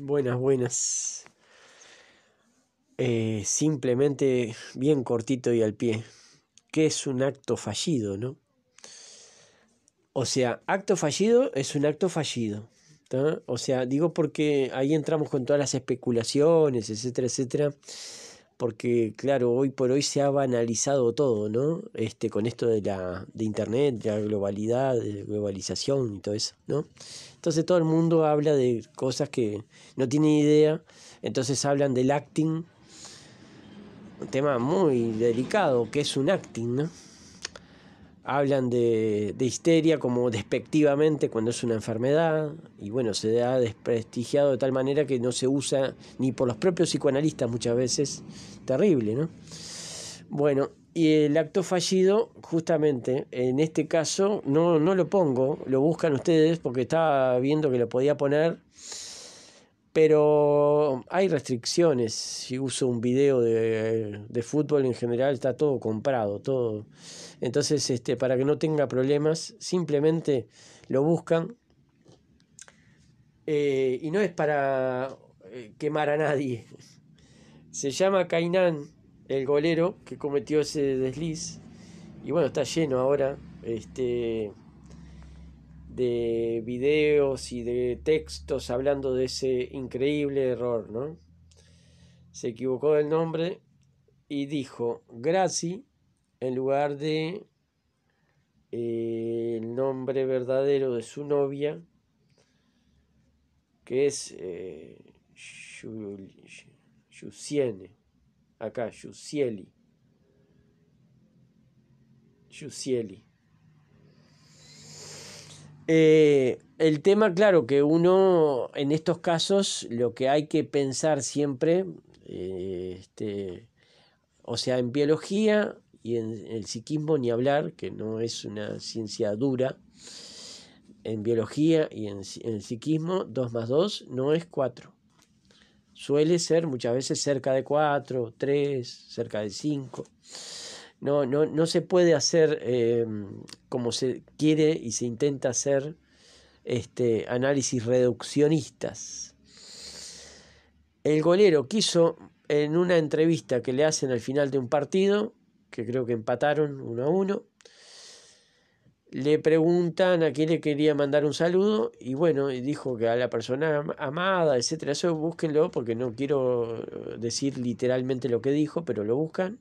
Buenas, buenas. Eh, simplemente bien cortito y al pie. que es un acto fallido, no? O sea, acto fallido es un acto fallido. O sea, digo porque ahí entramos con todas las especulaciones, etcétera, etcétera porque claro, hoy por hoy se ha banalizado todo, ¿no? Este, con esto de la de internet, de la globalidad, de la globalización y todo eso, ¿no? Entonces todo el mundo habla de cosas que no tiene idea, entonces hablan del acting, un tema muy delicado que es un acting, ¿no? hablan de, histeria como despectivamente cuando es una enfermedad y bueno, se ha desprestigiado de tal manera que no se usa ni por los propios psicoanalistas muchas veces, terrible, ¿no? Bueno, y el acto fallido, justamente, en este caso no, no lo pongo, lo buscan ustedes porque estaba viendo que lo podía poner pero hay restricciones. Si uso un video de, fútbol en general, está todo comprado, todo. Entonces, este, para que no tenga problemas, simplemente lo buscan. Eh, y no es para eh, quemar a nadie. Se llama Cainán, el golero que cometió ese desliz. Y bueno, está lleno ahora. Este de videos y de textos hablando de ese increíble error, ¿no? Se equivocó del nombre y dijo Graci en lugar de eh, el nombre verdadero de su novia, que es eh, acá, Yusieli. Yusieli. Eh, el tema, claro, que uno en estos casos lo que hay que pensar siempre, eh, este, o sea, en biología y en, el psiquismo ni hablar, que no es una ciencia dura, en biología y en, en el psiquismo 2 más 2 no es 4. Suele ser muchas veces cerca de 4, 3, cerca de 5. No, se puede hacer em, como se quiere y se intenta hacer este, análisis reduccionistas. El golero quiso en una entrevista que le hacen al final de un partido, que creo que empataron uno a uno, le preguntan a quién le quería mandar un saludo y bueno, dijo que a la persona amada, etcétera, eso búsquenlo porque no quiero eh, decir literalmente lo que dijo, pero lo buscan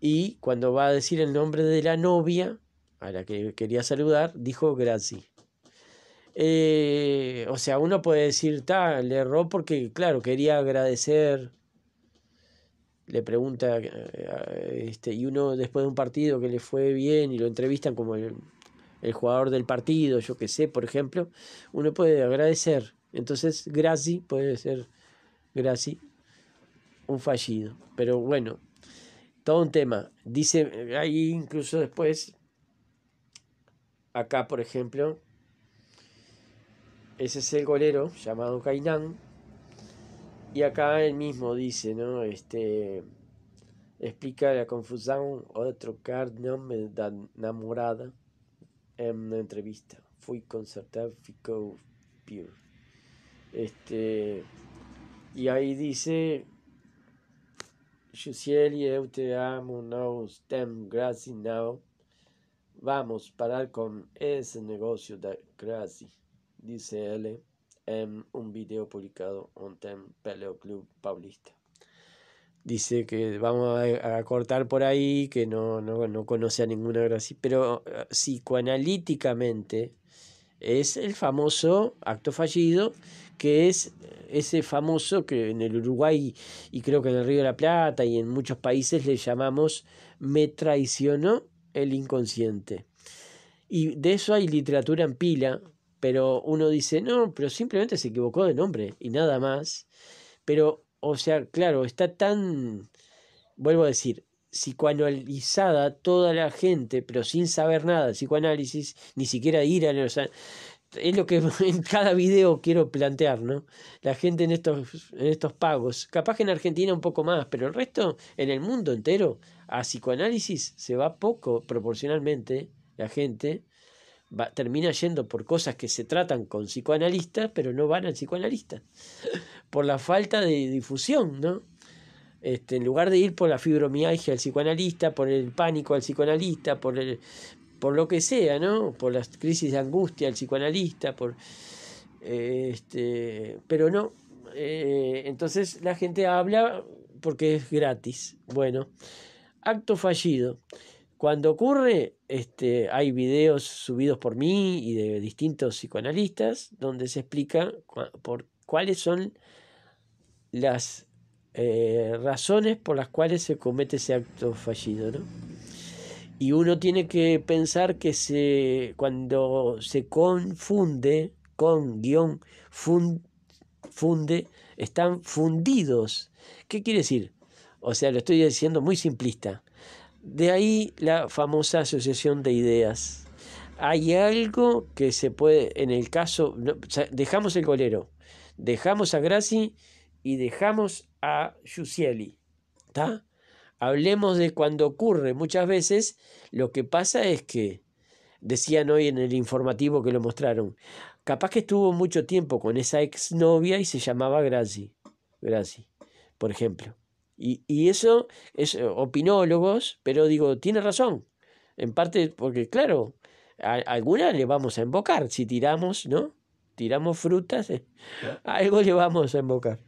y cuando va a decir el nombre de la novia a la que quería saludar, dijo Grazi. Eh, o sea, uno puede decir, tal le erró porque, claro, quería agradecer. Le pregunta, eh, eh, este, y uno después de un partido que le fue bien y lo entrevistan como el, jugador del partido, yo que sé, por ejemplo, uno puede agradecer. Entonces, Grazi puede ser Grazi un fallido. Pero bueno, todo un tema. Dice, ahí incluso después, acá por ejemplo, ese es el golero llamado Kainan Y acá él mismo dice, ¿no? Este, explica la confusión otro trocar me de enamorada en una entrevista. Fui concertado, fico pure. Este, y ahí dice Vamos eu te amo, no, tem Vamos parar con ese negocio de graça, Dice él en un video publicado ontem pelo Club Paulista. Dice que vamos a, cortar por ahí, que no, no, no conoce a ninguna gracia, pero eh, psicoanalíticamente es el famoso acto fallido, que es ese famoso que en el Uruguay y creo que en el Río de la Plata y en muchos países le llamamos me traicionó el inconsciente. Y de eso hay literatura en pila, pero uno dice, no, pero simplemente se equivocó de nombre y nada más. Pero, o sea, claro, está tan, vuelvo a decir, psicoanalizada toda la gente, pero sin saber nada de psicoanálisis, ni siquiera ir a Es lo que en cada video quiero plantear, ¿no? La gente en estos, en estos pagos, capaz que en Argentina un poco más, pero el resto, en el mundo entero, a psicoanálisis se va poco proporcionalmente la gente, va, termina yendo por cosas que se tratan con psicoanalistas, pero no van al psicoanalista, por la falta de difusión, ¿no? Este, en lugar de ir por la fibromialgia al psicoanalista, por el pánico al psicoanalista, por, por lo que sea, ¿no? Por las crisis de angustia al psicoanalista, por... Eh, este, pero no, eh, entonces la gente habla porque es gratis. Bueno, acto fallido. Cuando ocurre, este, hay videos subidos por mí y de distintos psicoanalistas donde se explica por cuáles son las eh, razones por las cuales se comete ese acto fallido, Y uno tiene que pensar que se, cuando se confunde con guión funde, están fundidos. ¿Qué quiere decir? O sea, lo estoy diciendo muy simplista. De ahí la famosa asociación de ideas. Hay algo que se puede, en el caso, dejamos el golero, dejamos a Gracie y dejamos a Yusieli. ¿Está? Hablemos de cuando ocurre. Muchas veces lo que pasa es que, decían hoy en el informativo que lo mostraron, capaz que estuvo mucho tiempo con esa exnovia y se llamaba Grazi. Grazi, por ejemplo. Y, eso es eh, opinólogos, pero digo, tiene razón. En parte porque, claro, alguna le vamos a invocar si tiramos, ¿no? tiramos frutas, eh, algo le vamos a embocar.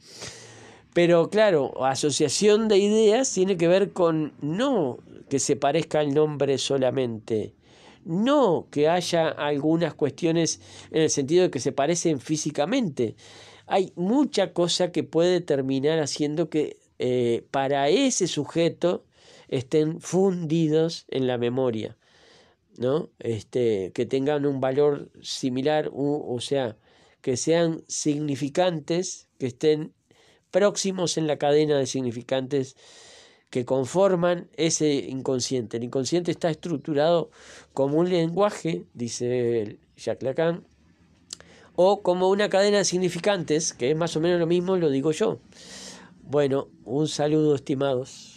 Pero claro, asociación de ideas tiene que ver con no que se parezca el nombre solamente, no que haya algunas cuestiones en el sentido de que se parecen físicamente. Hay mucha cosa que puede terminar haciendo que eh, para ese sujeto estén fundidos en la memoria. Este, que tengan un valor similar, o sea, que sean significantes, que estén próximos en la cadena de significantes que conforman ese inconsciente. El inconsciente está estructurado como un lenguaje, dice Jacques Lacan, o como una cadena de significantes, que es más o menos lo mismo, lo digo yo. Bueno, un saludo, estimados.